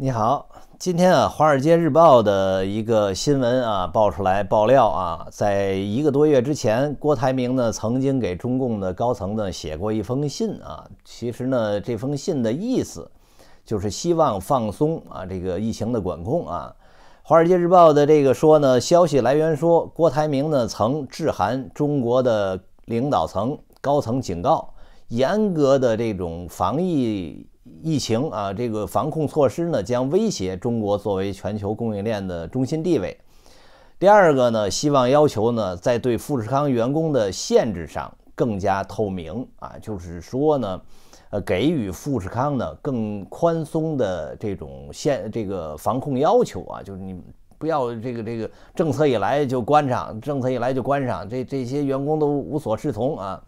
你好，今天啊，《华尔街日报》的一个新闻啊，爆出来爆料啊，在一个多月之前，郭台铭呢曾经给中共的高层呢写过一封信啊。其实呢，这封信的意思就是希望放松啊这个疫情的管控啊。《华尔街日报》的这个说呢，消息来源说，郭台铭呢曾致函中国的领导层高层，警告严格的这种防疫。疫情啊，这个防控措施呢，将威胁中国作为全球供应链的中心地位。第二个呢，希望要求呢，在对富士康员工的限制上更加透明啊，就是说呢，呃，给予富士康呢更宽松的这种限这个防控要求啊，就是你不要这个这个政策一来就关上，政策一来就关上，这这些员工都无所适从啊。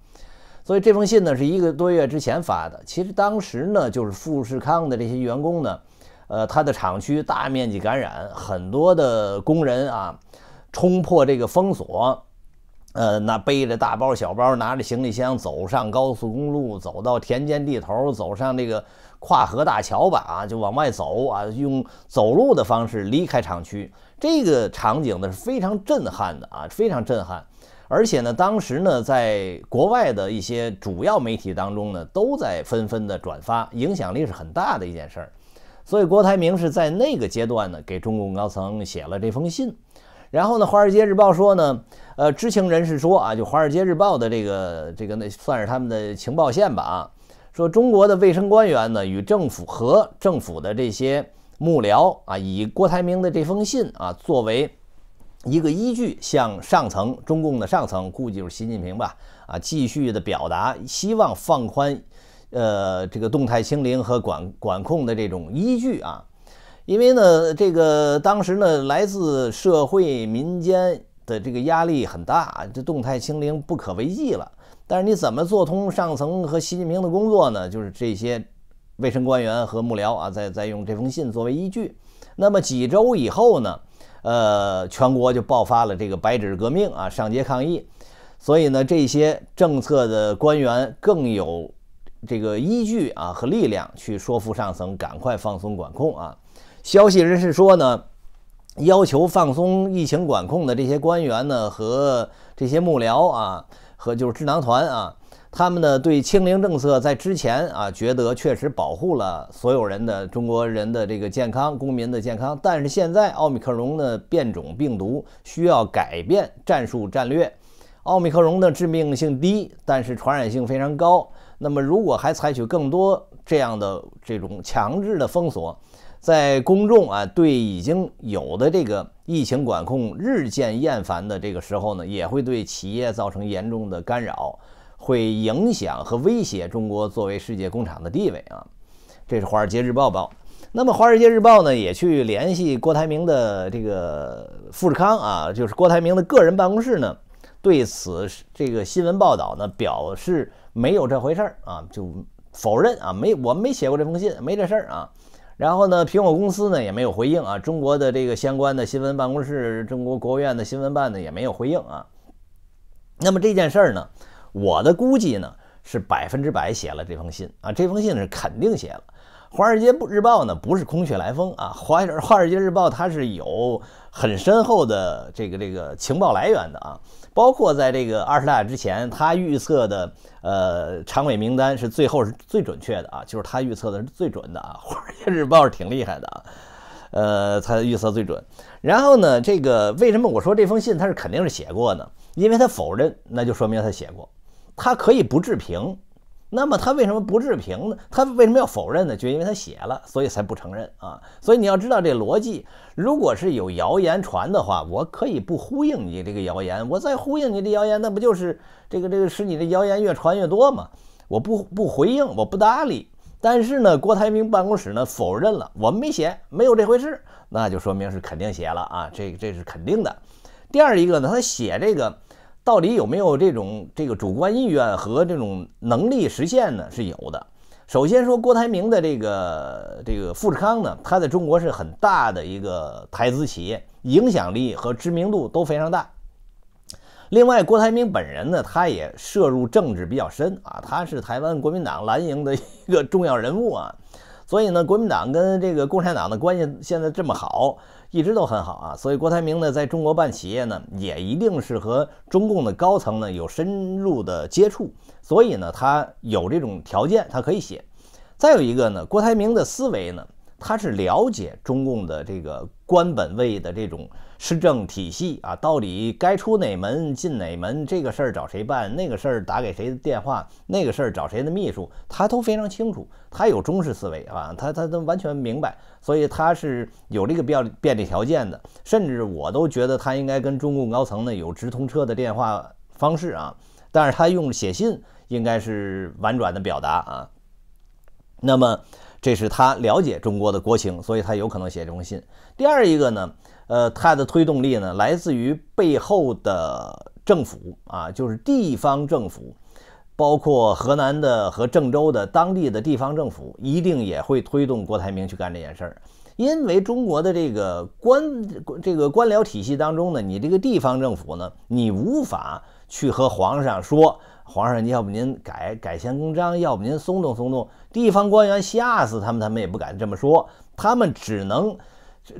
所以这封信呢，是一个多月之前发的。其实当时呢，就是富士康的这些员工呢，呃，他的厂区大面积感染，很多的工人啊，冲破这个封锁，呃，那背着大包小包，拿着行李箱，走上高速公路，走到田间地头，走上这个跨河大桥吧，啊，就往外走啊，用走路的方式离开厂区。这个场景呢是非常震撼的啊，非常震撼。而且呢，当时呢，在国外的一些主要媒体当中呢，都在纷纷的转发，影响力是很大的一件事儿。所以，郭台铭是在那个阶段呢，给中共高层写了这封信。然后呢，《华尔街日报》说呢，呃，知情人士说啊，就《华尔街日报》的这个这个那算是他们的情报线吧啊，说中国的卫生官员呢，与政府和政府的这些幕僚啊，以郭台铭的这封信啊作为。一个依据向上层，中共的上层估计就是习近平吧，啊，继续的表达希望放宽，呃，这个动态清零和管管控的这种依据啊，因为呢，这个当时呢，来自社会民间的这个压力很大，这动态清零不可为继了。但是你怎么做通上层和习近平的工作呢？就是这些。卫生官员和幕僚啊，在在用这封信作为依据。那么几周以后呢？呃，全国就爆发了这个白纸革命啊，上街抗议。所以呢，这些政策的官员更有这个依据啊和力量去说服上层赶快放松管控啊。消息人士说呢，要求放松疫情管控的这些官员呢和这些幕僚啊和就是智囊团啊。他们呢对清零政策在之前啊觉得确实保护了所有人的中国人的这个健康公民的健康，但是现在奥密克戎的变种病毒需要改变战术战略。奥密克戎的致命性低，但是传染性非常高。那么如果还采取更多这样的这种强制的封锁，在公众啊对已经有的这个疫情管控日渐厌烦的这个时候呢，也会对企业造成严重的干扰。会影响和威胁中国作为世界工厂的地位啊，这是华尔街日报报。那么华尔街日报呢，也去联系郭台铭的这个富士康啊，就是郭台铭的个人办公室呢，对此这个新闻报道呢，表示没有这回事儿啊，就否认啊，没我们没写过这封信，没这事儿啊。然后呢，苹果公司呢也没有回应啊。中国的这个相关的新闻办公室，中国国务院的新闻办呢也没有回应啊。那么这件事儿呢？我的估计呢是百分之百写了这封信啊，这封信是肯定写了。华尔街日报呢不是空穴来风啊，华华尔街日报它是有很深厚的这个这个情报来源的啊，包括在这个二十大之前，他预测的呃常委名单是最后是最准确的啊，就是他预测的是最准的啊。华尔街日报是挺厉害的啊，呃，他预测最准。然后呢，这个为什么我说这封信他是肯定是写过呢？因为他否认，那就说明他写过。他可以不置评，那么他为什么不置评呢？他为什么要否认呢？就因为他写了，所以才不承认啊。所以你要知道这逻辑，如果是有谣言传的话，我可以不呼应你这个谣言，我再呼应你的谣言，那不就是这个这个使你的谣言越传越多吗？我不不回应，我不搭理。但是呢，郭台铭办公室呢否认了，我没写，没有这回事，那就说明是肯定写了啊，这这是肯定的。第二一个呢，他写这个。到底有没有这种这个主观意愿和这种能力实现呢？是有的。首先说郭台铭的这个这个富士康呢，它在中国是很大的一个台资企业，影响力和知名度都非常大。另外，郭台铭本人呢，他也涉入政治比较深啊，他是台湾国民党蓝营的一个重要人物啊。所以呢，国民党跟这个共产党的关系现在这么好，一直都很好啊。所以郭台铭呢，在中国办企业呢，也一定是和中共的高层呢有深入的接触。所以呢，他有这种条件，他可以写。再有一个呢，郭台铭的思维呢。他是了解中共的这个官本位的这种施政体系啊，到底该出哪门进哪门，这个事儿找谁办，那个事儿打给谁的电话，那个事儿找谁的秘书，他都非常清楚。他有中式思维啊，他他都完全明白，所以他是有这个便利便利条件的。甚至我都觉得他应该跟中共高层呢有直通车的电话方式啊，但是他用写信应该是婉转的表达啊。那么。这是他了解中国的国情，所以他有可能写这封信。第二一个呢，呃，他的推动力呢，来自于背后的政府啊，就是地方政府，包括河南的和郑州的当地的地方政府，一定也会推动郭台铭去干这件事儿。因为中国的这个官这个官僚体系当中呢，你这个地方政府呢，你无法去和皇上说，皇上，要不您改改签公章，要不您松动松动。地方官员吓死他们，他们也不敢这么说，他们只能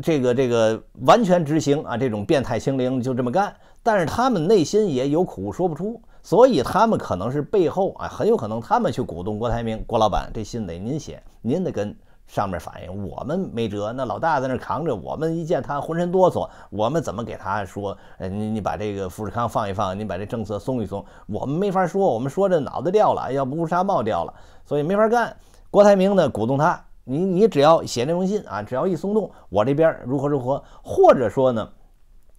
这个这个完全执行啊，这种变态清零就这么干。但是他们内心也有苦说不出，所以他们可能是背后啊，很有可能他们去鼓动郭台铭郭老板，这信得您写，您得跟。上面反映我们没辙，那老大在那扛着，我们一见他浑身哆嗦，我们怎么给他说？呃，你你把这个富士康放一放，你把这政策松一松，我们没法说，我们说这脑子掉了，要不乌纱帽掉了，所以没法干。郭台铭呢鼓动他，你你只要写那封信啊，只要一松动，我这边如何如何，或者说呢，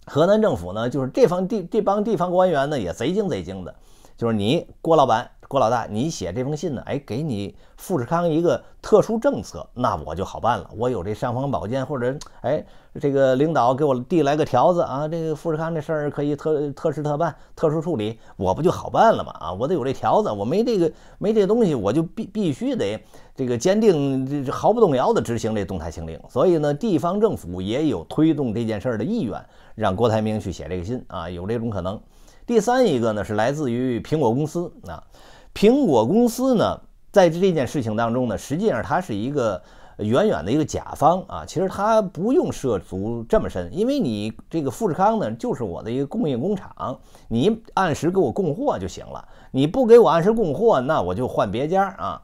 河南政府呢，就是这方地这帮地方官员呢也贼精贼精的，就是你郭老板。郭老大，你写这封信呢？哎，给你富士康一个特殊政策，那我就好办了。我有这尚方宝剑，或者哎，这个领导给我递来个条子啊，这个富士康这事儿可以特特事特办，特殊处理，我不就好办了吗？啊，我得有这条子，我没这个没这东西，我就必必须得这个坚定这毫不动摇地执行这动态清零。所以呢，地方政府也有推动这件事儿的意愿，让郭台铭去写这个信啊，有这种可能。第三一个呢，是来自于苹果公司啊。苹果公司呢，在这件事情当中呢，实际上它是一个远远的一个甲方啊，其实它不用涉足这么深，因为你这个富士康呢，就是我的一个供应工厂，你按时给我供货就行了，你不给我按时供货，那我就换别家啊。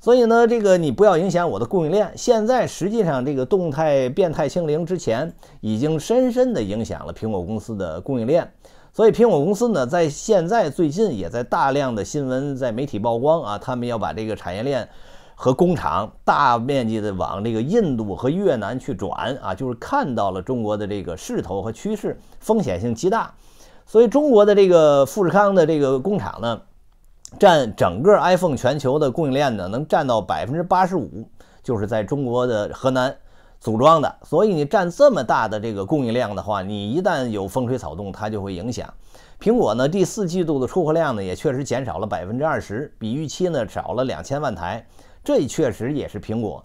所以呢，这个你不要影响我的供应链。现在实际上这个动态、变态清零之前，已经深深的影响了苹果公司的供应链。所以苹果公司呢，在现在最近也在大量的新闻在媒体曝光啊，他们要把这个产业链和工厂大面积的往这个印度和越南去转啊，就是看到了中国的这个势头和趋势，风险性极大。所以中国的这个富士康的这个工厂呢，占整个 iPhone 全球的供应链呢，能占到百分之八十五，就是在中国的河南。组装的，所以你占这么大的这个供应量的话，你一旦有风吹草动，它就会影响。苹果呢，第四季度的出货量呢，也确实减少了百分之二十，比预期呢少了两千万台，这确实也是苹果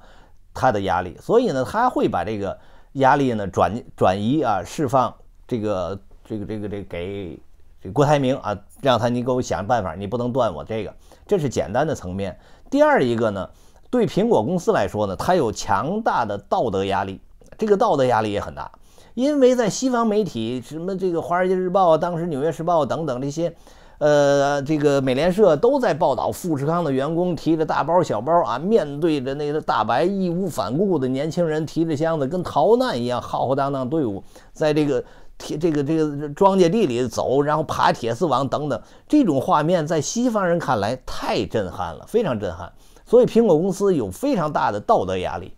它的压力。所以呢，他会把这个压力呢转转移啊，释放这个这个这个这给这郭台铭啊，让他你给我想办法，你不能断我这个，这是简单的层面。第二一个呢。对苹果公司来说呢，它有强大的道德压力，这个道德压力也很大，因为在西方媒体，什么这个《华尔街日报》、当时《纽约时报》等等这些，呃，这个美联社都在报道，富士康的员工提着大包小包啊，面对着那个大白，义无反顾的年轻人提着箱子跟逃难一样，浩浩荡荡队伍在这个铁这个这个庄稼地里走，然后爬铁丝网等等，这种画面在西方人看来太震撼了，非常震撼。所以，苹果公司有非常大的道德压力，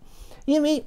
因为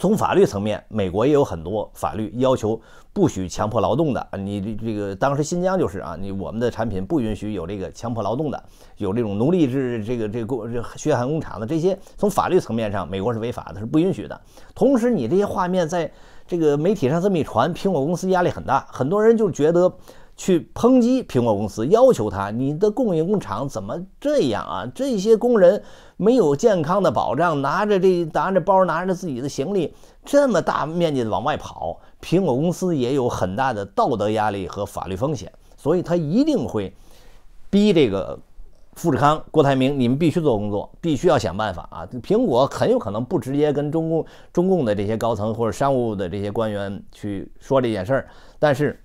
从法律层面，美国也有很多法律要求不许强迫劳动的。你这个当时新疆就是啊，你我们的产品不允许有这个强迫劳动的，有这种奴隶制，这个这个工这血汗工厂的这些，从法律层面上，美国是违法的，是不允许的。同时，你这些画面在这个媒体上这么一传，苹果公司压力很大，很多人就觉得。去抨击苹果公司，要求他：你的供应工厂怎么这样啊？这些工人没有健康的保障，拿着这拿着包，拿着自己的行李，这么大面积的往外跑，苹果公司也有很大的道德压力和法律风险，所以他一定会逼这个富士康郭台铭，你们必须做工作，必须要想办法啊！苹果很有可能不直接跟中共中共的这些高层或者商务的这些官员去说这件事儿，但是。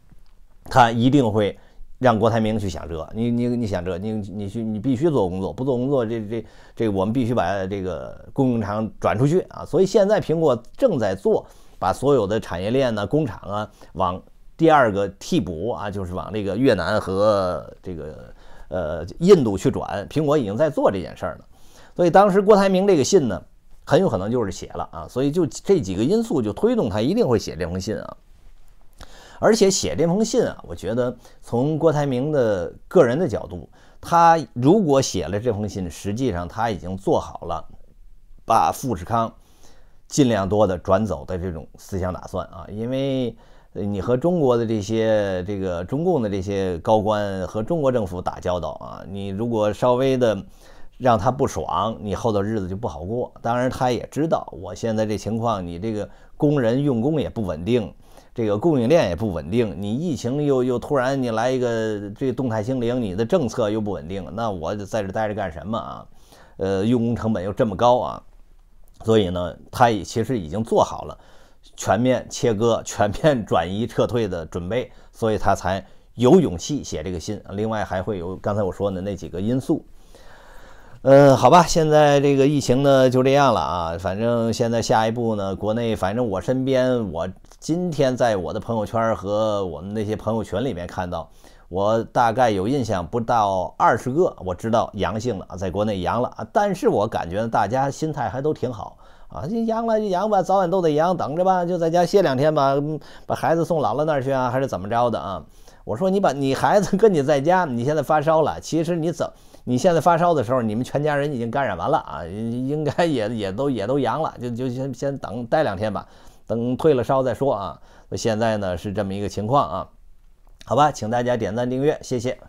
他一定会让郭台铭去想这，你你你想这，你你去你必须做工作，不做工作这这这我们必须把这个工厂转出去啊！所以现在苹果正在做，把所有的产业链呢、工厂啊往第二个替补啊，就是往这个越南和这个呃印度去转。苹果已经在做这件事儿了，所以当时郭台铭这个信呢，很有可能就是写了啊！所以就这几个因素就推动他一定会写这封信啊。而且写这封信啊，我觉得从郭台铭的个人的角度，他如果写了这封信，实际上他已经做好了把富士康尽量多的转走的这种思想打算啊。因为你和中国的这些这个中共的这些高官和中国政府打交道啊，你如果稍微的。让他不爽，你后头日子就不好过。当然，他也知道我现在这情况，你这个工人用工也不稳定，这个供应链也不稳定，你疫情又又突然你来一个这动态清零，你的政策又不稳定，那我在这待着干什么啊？呃，用工成本又这么高啊，所以呢，他也其实已经做好了全面切割、全面 转移、撤退的准备，所以他才有勇气写这个信。另外，还会有刚才我说的那几个因素。嗯，好吧，现在这个疫情呢就这样了啊。反正现在下一步呢，国内反正我身边，我今天在我的朋友圈和我们那些朋友圈里面看到，我大概有印象不到二十个，我知道阳性的啊，在国内阳了啊，但是我感觉大家心态还都挺好。啊，就阳了就阳吧，早晚都得阳，等着吧，就在家歇两天吧，把孩子送姥姥那儿去啊，还是怎么着的啊？我说你把你孩子跟你在家，你现在发烧了，其实你怎，你现在发烧的时候，你们全家人已经感染完了啊，应该也也都也都阳了，就就先先等待两天吧，等退了烧再说啊。现在呢是这么一个情况啊，好吧，请大家点赞订阅，谢谢。